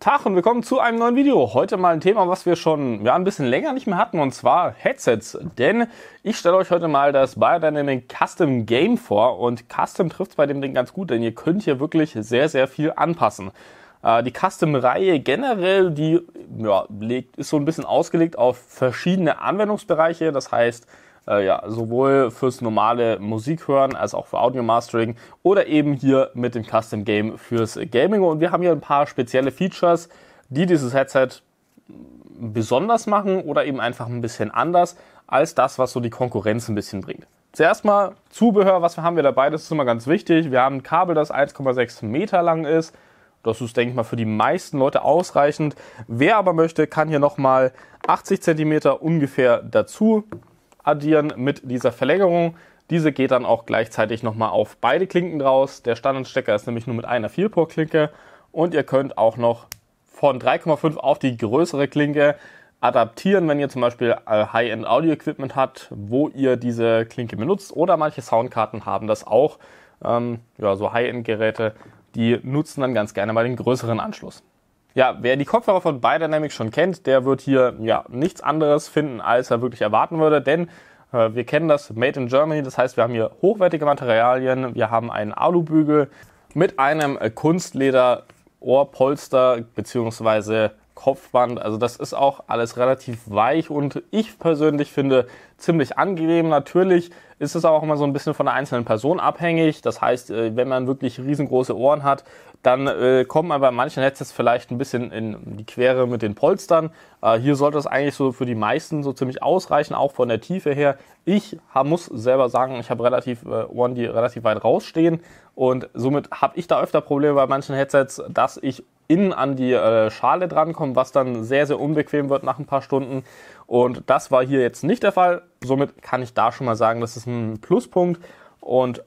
Tag und willkommen zu einem neuen Video. Heute mal ein Thema, was wir schon ja, ein bisschen länger nicht mehr hatten, und zwar Headsets. Denn ich stelle euch heute mal das Biodynamic Custom Game vor und Custom trifft bei dem Ding ganz gut, denn ihr könnt hier wirklich sehr, sehr viel anpassen. Äh, die Custom-Reihe generell, die ja, legt, ist so ein bisschen ausgelegt auf verschiedene Anwendungsbereiche. Das heißt, äh, ja, sowohl fürs normale Musik hören als auch für Audio Mastering oder eben hier mit dem Custom Game fürs Gaming. Und wir haben hier ein paar spezielle Features, die dieses Headset besonders machen oder eben einfach ein bisschen anders als das, was so die Konkurrenz ein bisschen bringt. Zuerst mal Zubehör, was haben wir dabei? Das ist immer ganz wichtig. Wir haben ein Kabel, das 1,6 Meter lang ist. Das ist, denke ich mal, für die meisten Leute ausreichend. Wer aber möchte, kann hier nochmal 80 cm ungefähr dazu addieren mit dieser Verlängerung. Diese geht dann auch gleichzeitig nochmal auf beide Klinken draus. Der Standardstecker ist nämlich nur mit einer 4-Port-Klinke und ihr könnt auch noch von 3,5 auf die größere Klinke adaptieren, wenn ihr zum Beispiel äh, High-End Audio-Equipment habt, wo ihr diese Klinke benutzt oder manche Soundkarten haben das auch. Ähm, ja, so High-End-Geräte, die nutzen dann ganz gerne mal den größeren Anschluss. Ja, wer die Kopfhörer von Biodynamic schon kennt, der wird hier ja nichts anderes finden, als er wirklich erwarten würde, denn äh, wir kennen das Made in Germany, das heißt, wir haben hier hochwertige Materialien, wir haben einen Alubügel mit einem Kunstleder Ohrpolster bzw. Kopfband. Also das ist auch alles relativ weich und ich persönlich finde ziemlich angenehm. Natürlich ist es aber auch immer so ein bisschen von der einzelnen Person abhängig. Das heißt, äh, wenn man wirklich riesengroße Ohren hat, dann äh, kommt man bei manchen Headsets vielleicht ein bisschen in die Quere mit den Polstern. Äh, hier sollte es eigentlich so für die meisten so ziemlich ausreichen, auch von der Tiefe her. Ich hab, muss selber sagen, ich habe relativ äh, Ohren, die relativ weit rausstehen und somit habe ich da öfter Probleme bei manchen Headsets, dass ich innen an die äh, Schale drankomme, was dann sehr, sehr unbequem wird nach ein paar Stunden. Und das war hier jetzt nicht der Fall somit kann ich da schon mal sagen, das ist ein Pluspunkt. Und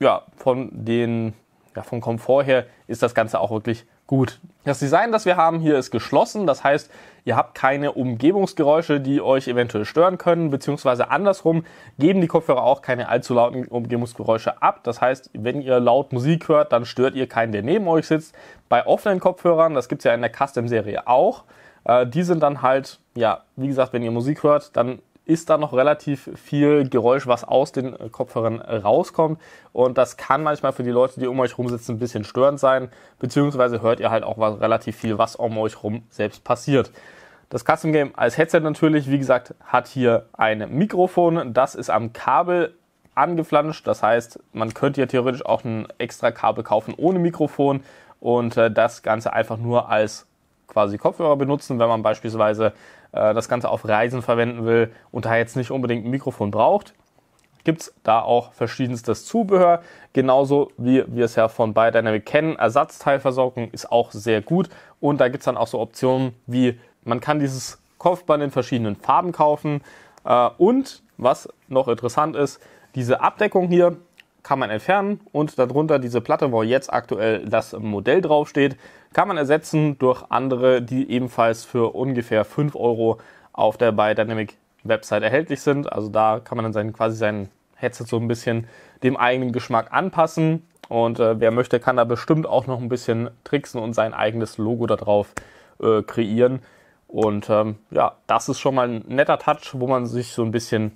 ja, von den, ja, vom Komfort her ist das Ganze auch wirklich gut. Das Design, das wir haben hier, ist geschlossen. Das heißt, ihr habt keine Umgebungsgeräusche, die euch eventuell stören können, beziehungsweise andersrum geben die Kopfhörer auch keine allzu lauten Umgebungsgeräusche ab. Das heißt, wenn ihr laut Musik hört, dann stört ihr keinen, der neben euch sitzt. Bei offenen Kopfhörern, das gibt es ja in der Custom-Serie auch, äh, die sind dann halt, ja, wie gesagt, wenn ihr Musik hört, dann ist da noch relativ viel Geräusch, was aus den äh, Kopfhörern rauskommt. Und das kann manchmal für die Leute, die um euch rum sitzen, ein bisschen störend sein. Beziehungsweise hört ihr halt auch was, relativ viel, was um euch rum selbst passiert. Das Custom Game als Headset natürlich, wie gesagt, hat hier ein Mikrofon. Das ist am Kabel angeflanscht. Das heißt, man könnte ja theoretisch auch ein extra Kabel kaufen ohne Mikrofon und äh, das Ganze einfach nur als quasi Kopfhörer benutzen, wenn man beispielsweise äh, das Ganze auf Reisen verwenden will und da jetzt nicht unbedingt ein Mikrofon braucht, gibt es da auch verschiedenstes Zubehör. Genauso wie wir es ja von Biodynamic kennen. Ersatzteilversorgung ist auch sehr gut. Und da gibt es dann auch so Optionen wie, man kann dieses Kopfband in verschiedenen Farben kaufen. Äh, und was noch interessant ist, diese Abdeckung hier, kann man entfernen und darunter diese Platte, wo jetzt aktuell das Modell draufsteht, kann man ersetzen durch andere, die ebenfalls für ungefähr 5 Euro auf der Biodynamic Website erhältlich sind. Also da kann man dann seinen, quasi sein Headset so ein bisschen dem eigenen Geschmack anpassen. Und äh, wer möchte, kann da bestimmt auch noch ein bisschen tricksen und sein eigenes Logo darauf äh, kreieren. Und ähm, ja, das ist schon mal ein netter Touch, wo man sich so ein bisschen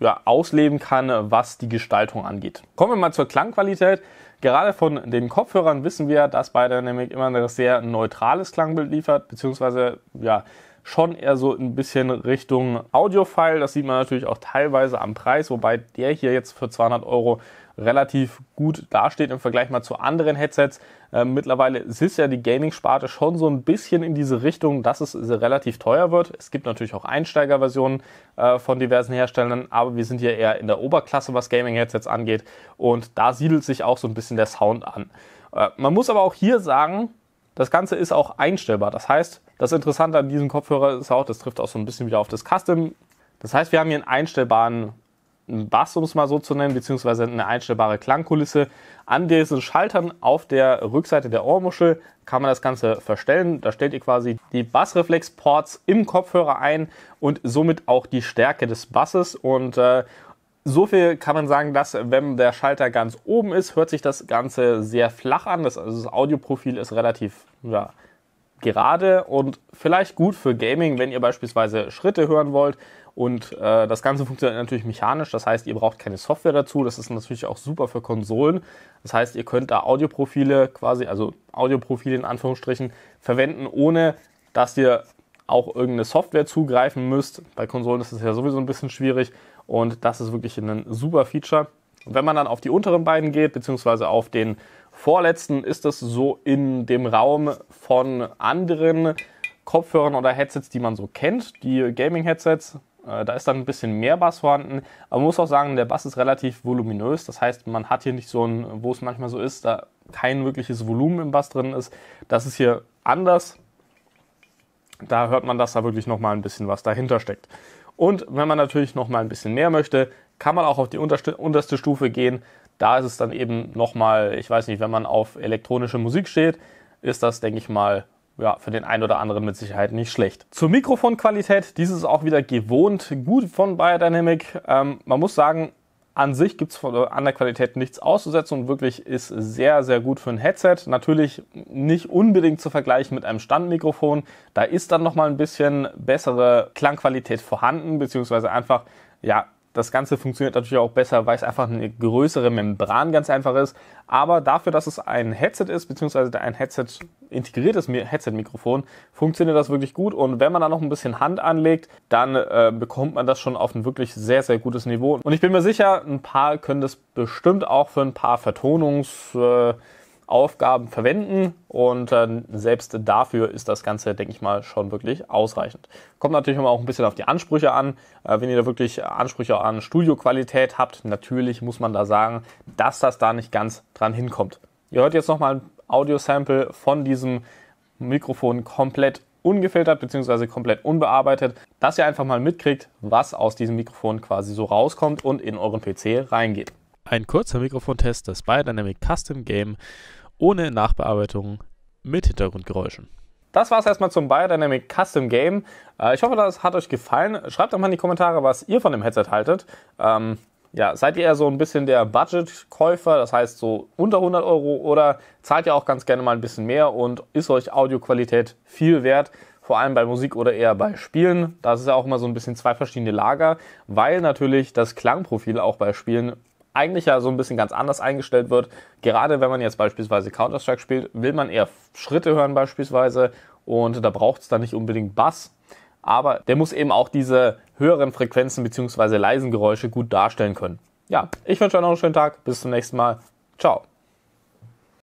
ja, ausleben kann, was die Gestaltung angeht. Kommen wir mal zur Klangqualität. Gerade von den Kopfhörern wissen wir, dass bei nämlich immer ein sehr neutrales Klangbild liefert, beziehungsweise ja, schon eher so ein bisschen Richtung Audiofile. Das sieht man natürlich auch teilweise am Preis, wobei der hier jetzt für 200 Euro relativ gut dasteht im Vergleich mal zu anderen Headsets. Ähm, mittlerweile ist ja die Gaming-Sparte schon so ein bisschen in diese Richtung, dass es relativ teuer wird. Es gibt natürlich auch Einsteigerversionen äh, von diversen Herstellern, aber wir sind hier eher in der Oberklasse, was Gaming-Headsets angeht. Und da siedelt sich auch so ein bisschen der Sound an. Äh, man muss aber auch hier sagen, das Ganze ist auch einstellbar. Das heißt, das Interessante an diesem Kopfhörer ist auch, das trifft auch so ein bisschen wieder auf das Custom. Das heißt, wir haben hier einen einstellbaren ein Bass, um es mal so zu nennen, beziehungsweise eine einstellbare Klangkulisse. An diesen Schaltern auf der Rückseite der Ohrmuschel kann man das Ganze verstellen. Da stellt ihr quasi die Bassreflexports im Kopfhörer ein und somit auch die Stärke des Basses. Und äh, so viel kann man sagen, dass wenn der Schalter ganz oben ist, hört sich das Ganze sehr flach an. Das, also das Audioprofil ist relativ ja, gerade und vielleicht gut für Gaming, wenn ihr beispielsweise Schritte hören wollt und äh, das Ganze funktioniert natürlich mechanisch, das heißt, ihr braucht keine Software dazu. Das ist natürlich auch super für Konsolen. Das heißt, ihr könnt da Audioprofile quasi, also Audioprofile in Anführungsstrichen, verwenden, ohne dass ihr auch irgendeine Software zugreifen müsst. Bei Konsolen ist es ja sowieso ein bisschen schwierig und das ist wirklich ein super Feature. Und wenn man dann auf die unteren beiden geht, beziehungsweise auf den vorletzten, ist das so in dem Raum von anderen Kopfhörern oder Headsets, die man so kennt, die Gaming-Headsets äh, da ist dann ein bisschen mehr Bass vorhanden. Aber man muss auch sagen, der Bass ist relativ voluminös. Das heißt, man hat hier nicht so ein, wo es manchmal so ist, da kein wirkliches Volumen im Bass drin ist. Das ist hier anders. Da hört man, dass da wirklich nochmal ein bisschen was dahinter steckt. Und wenn man natürlich nochmal ein bisschen mehr möchte, kann man auch auf die unterste Stufe gehen. Da ist es dann eben nochmal, ich weiß nicht, wenn man auf elektronische Musik steht, ist das, denke ich mal, ja, für den einen oder anderen mit Sicherheit nicht schlecht. Zur Mikrofonqualität, dieses auch wieder gewohnt gut von Biodynamic. Ähm, man muss sagen, an sich gibt es an der Qualität nichts auszusetzen und wirklich ist sehr, sehr gut für ein Headset. Natürlich nicht unbedingt zu vergleichen mit einem Standmikrofon. Da ist dann nochmal ein bisschen bessere Klangqualität vorhanden, beziehungsweise einfach, ja, das Ganze funktioniert natürlich auch besser, weil es einfach eine größere Membran ganz einfach ist. Aber dafür, dass es ein Headset ist, beziehungsweise ein Headset, integriertes Headset-Mikrofon, funktioniert das wirklich gut. Und wenn man da noch ein bisschen Hand anlegt, dann äh, bekommt man das schon auf ein wirklich sehr, sehr gutes Niveau. Und ich bin mir sicher, ein paar können das bestimmt auch für ein paar Vertonungs- äh, Aufgaben verwenden und äh, selbst dafür ist das Ganze, denke ich mal, schon wirklich ausreichend. Kommt natürlich immer auch ein bisschen auf die Ansprüche an. Äh, wenn ihr da wirklich Ansprüche an Studioqualität habt, natürlich muss man da sagen, dass das da nicht ganz dran hinkommt. Ihr hört jetzt nochmal ein Audio-Sample von diesem Mikrofon komplett ungefiltert bzw. komplett unbearbeitet, dass ihr einfach mal mitkriegt, was aus diesem Mikrofon quasi so rauskommt und in euren PC reingeht. Ein kurzer Mikrofontest des Biodynamic Custom Game ohne Nachbearbeitung mit Hintergrundgeräuschen. Das war es erstmal zum Biodynamic Custom Game. Äh, ich hoffe, das hat euch gefallen. Schreibt doch mal in die Kommentare, was ihr von dem Headset haltet. Ähm, ja, seid ihr eher so ein bisschen der Budget-Käufer, das heißt so unter 100 Euro oder zahlt ihr auch ganz gerne mal ein bisschen mehr und ist euch Audioqualität viel wert? vor allem bei Musik oder eher bei Spielen. Da ist ja auch immer so ein bisschen zwei verschiedene Lager, weil natürlich das Klangprofil auch bei Spielen eigentlich ja so ein bisschen ganz anders eingestellt wird. Gerade wenn man jetzt beispielsweise Counter-Strike spielt, will man eher Schritte hören beispielsweise und da braucht es dann nicht unbedingt Bass. Aber der muss eben auch diese höheren Frequenzen bzw. leisen Geräusche gut darstellen können. Ja, ich wünsche euch noch einen schönen Tag. Bis zum nächsten Mal. Ciao.